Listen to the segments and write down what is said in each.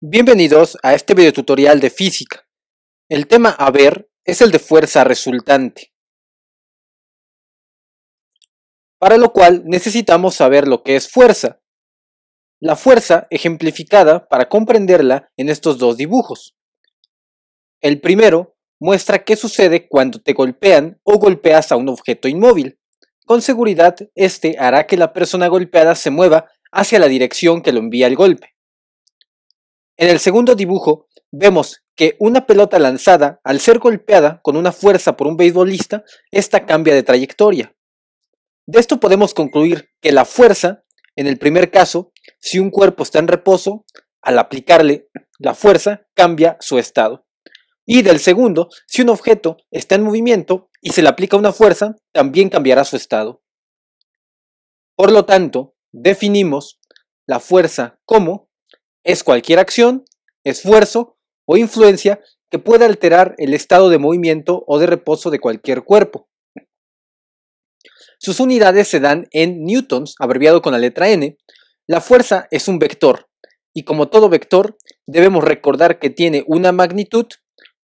Bienvenidos a este videotutorial de física. El tema a ver es el de fuerza resultante. Para lo cual necesitamos saber lo que es fuerza. La fuerza ejemplificada para comprenderla en estos dos dibujos. El primero muestra qué sucede cuando te golpean o golpeas a un objeto inmóvil. Con seguridad, este hará que la persona golpeada se mueva hacia la dirección que lo envía el golpe. En el segundo dibujo vemos que una pelota lanzada, al ser golpeada con una fuerza por un beisbolista, esta cambia de trayectoria. De esto podemos concluir que la fuerza, en el primer caso, si un cuerpo está en reposo, al aplicarle la fuerza cambia su estado. Y del segundo, si un objeto está en movimiento y se le aplica una fuerza, también cambiará su estado. Por lo tanto, definimos la fuerza como es cualquier acción, esfuerzo o influencia que pueda alterar el estado de movimiento o de reposo de cualquier cuerpo. Sus unidades se dan en newtons, abreviado con la letra n. La fuerza es un vector, y como todo vector, debemos recordar que tiene una magnitud,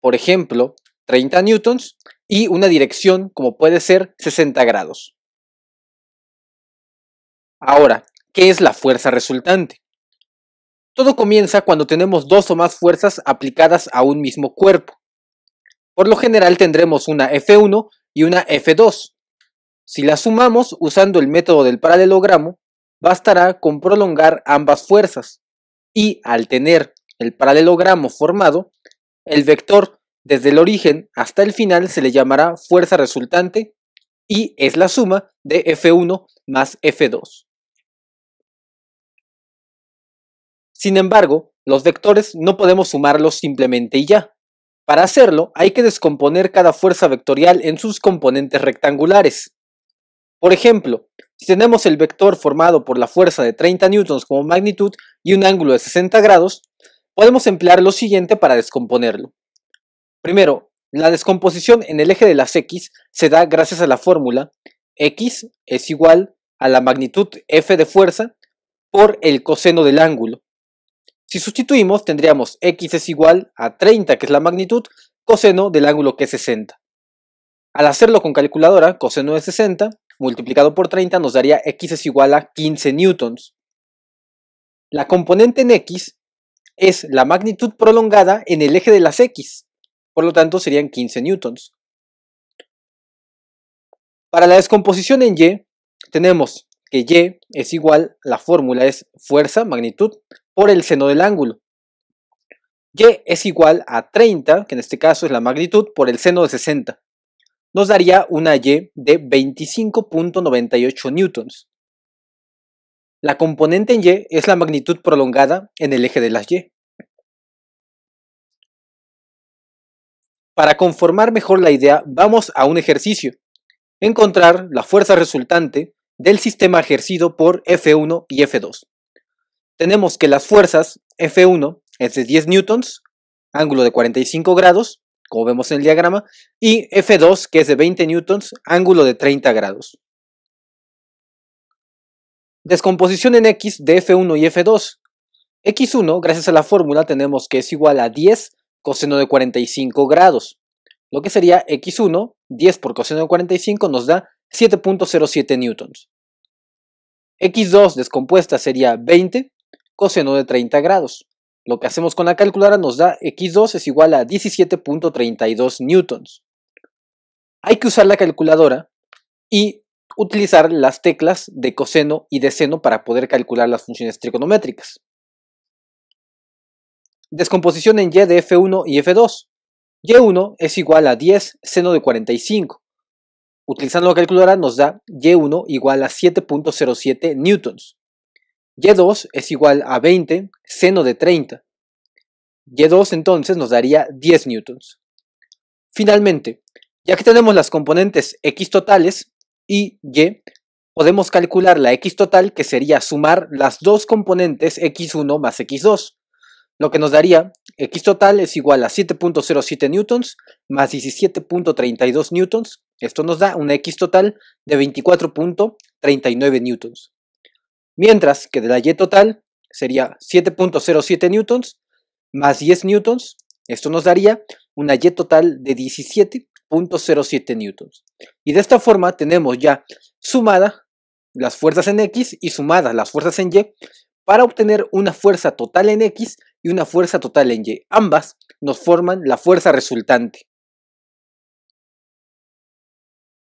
por ejemplo, 30 newtons, y una dirección, como puede ser 60 grados. Ahora, ¿qué es la fuerza resultante? Todo comienza cuando tenemos dos o más fuerzas aplicadas a un mismo cuerpo. Por lo general tendremos una F1 y una F2. Si las sumamos usando el método del paralelogramo, bastará con prolongar ambas fuerzas y al tener el paralelogramo formado, el vector desde el origen hasta el final se le llamará fuerza resultante y es la suma de F1 más F2. Sin embargo, los vectores no podemos sumarlos simplemente y ya. Para hacerlo, hay que descomponer cada fuerza vectorial en sus componentes rectangulares. Por ejemplo, si tenemos el vector formado por la fuerza de 30 newtons como magnitud y un ángulo de 60 grados, podemos emplear lo siguiente para descomponerlo. Primero, la descomposición en el eje de las x se da gracias a la fórmula x es igual a la magnitud f de fuerza por el coseno del ángulo. Si sustituimos, tendríamos x es igual a 30, que es la magnitud, coseno del ángulo que es 60. Al hacerlo con calculadora, coseno de 60 multiplicado por 30 nos daría x es igual a 15 newtons. La componente en x es la magnitud prolongada en el eje de las x, por lo tanto serían 15 newtons. Para la descomposición en y, tenemos que y es igual, la fórmula es fuerza, magnitud, por el seno del ángulo. Y es igual a 30, que en este caso es la magnitud, por el seno de 60. Nos daría una Y de 25.98 newtons. La componente en Y es la magnitud prolongada en el eje de las Y. Para conformar mejor la idea, vamos a un ejercicio. Encontrar la fuerza resultante del sistema ejercido por F1 y F2 tenemos que las fuerzas F1 es de 10 newtons, ángulo de 45 grados, como vemos en el diagrama, y F2 que es de 20 newtons, ángulo de 30 grados. Descomposición en X de F1 y F2. X1, gracias a la fórmula, tenemos que es igual a 10 coseno de 45 grados. Lo que sería X1, 10 por coseno de 45 nos da 7.07 newtons. X2 descompuesta sería 20 coseno de 30 grados. Lo que hacemos con la calculadora nos da x2 es igual a 17.32 newtons. Hay que usar la calculadora y utilizar las teclas de coseno y de seno para poder calcular las funciones trigonométricas. Descomposición en y de f1 y f2. y1 es igual a 10 seno de 45. Utilizando la calculadora nos da y1 igual a 7.07 newtons. Y2 es igual a 20 seno de 30. Y2 entonces nos daría 10 newtons. Finalmente, ya que tenemos las componentes x totales y y, podemos calcular la x total que sería sumar las dos componentes x1 más x2, lo que nos daría x total es igual a 7.07 newtons más 17.32 newtons, esto nos da una x total de 24.39 newtons mientras que de la Y total sería 7.07 newtons más 10 newtons, esto nos daría una Y total de 17.07 newtons. Y de esta forma tenemos ya sumadas las fuerzas en X y sumadas las fuerzas en Y para obtener una fuerza total en X y una fuerza total en Y. Ambas nos forman la fuerza resultante.